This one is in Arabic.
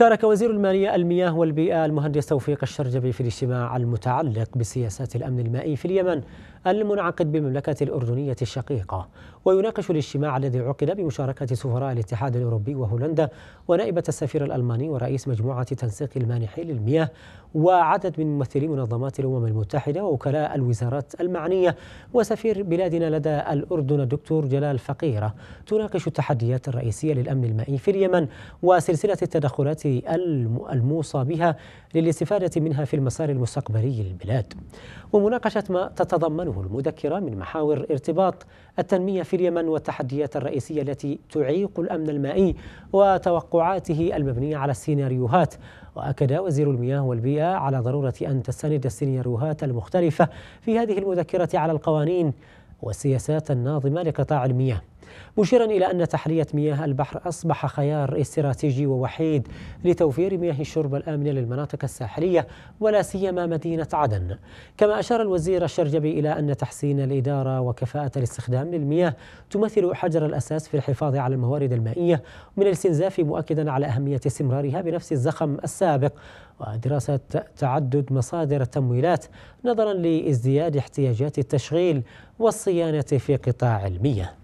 شارك وزير المالية المياه والبيئة المهندس توفيق الشرجبي في الاجتماع المتعلق بسياسات الأمن المائي في اليمن المنعقد بالمملكة الأردنية الشقيقة ويناقش الاجتماع الذي عقد بمشاركة سفراء الاتحاد الأوروبي وهولندا ونائبة السفير الألماني ورئيس مجموعة تنسيق المانحين للمياه وعدد من ممثلي منظمات الأمم المتحدة ووكلاء الوزارات المعنية وسفير بلادنا لدى الأردن الدكتور جلال فقيرة تناقش التحديات الرئيسية للأمن المائي في اليمن وسلسلة التدخلات الموصى بها للاستفادة منها في المسار المستقبلي للبلاد ومناقشة ما تتضمنه المذكرة من محاور ارتباط التنمية في اليمن والتحديات الرئيسية التي تعيق الأمن المائي وتوقعاته المبنية على السيناريوهات وأكد وزير المياه والبيئة على ضرورة أن تستند السيناريوهات المختلفة في هذه المذكرة على القوانين والسياسات الناظمة لقطاع المياه مشيرا إلى أن تحلية مياه البحر أصبح خيار استراتيجي ووحيد لتوفير مياه الشرب الآمنة للمناطق الساحلية ولا سيما مدينة عدن كما أشار الوزير الشرجبي إلى أن تحسين الإدارة وكفاءة الاستخدام للمياه تمثل حجر الأساس في الحفاظ على الموارد المائية من الاستنزاف مؤكدا على أهمية استمرارها بنفس الزخم السابق ودراسة تعدد مصادر التمويلات نظرا لازدياد احتياجات التشغيل والصيانة في قطاع المياه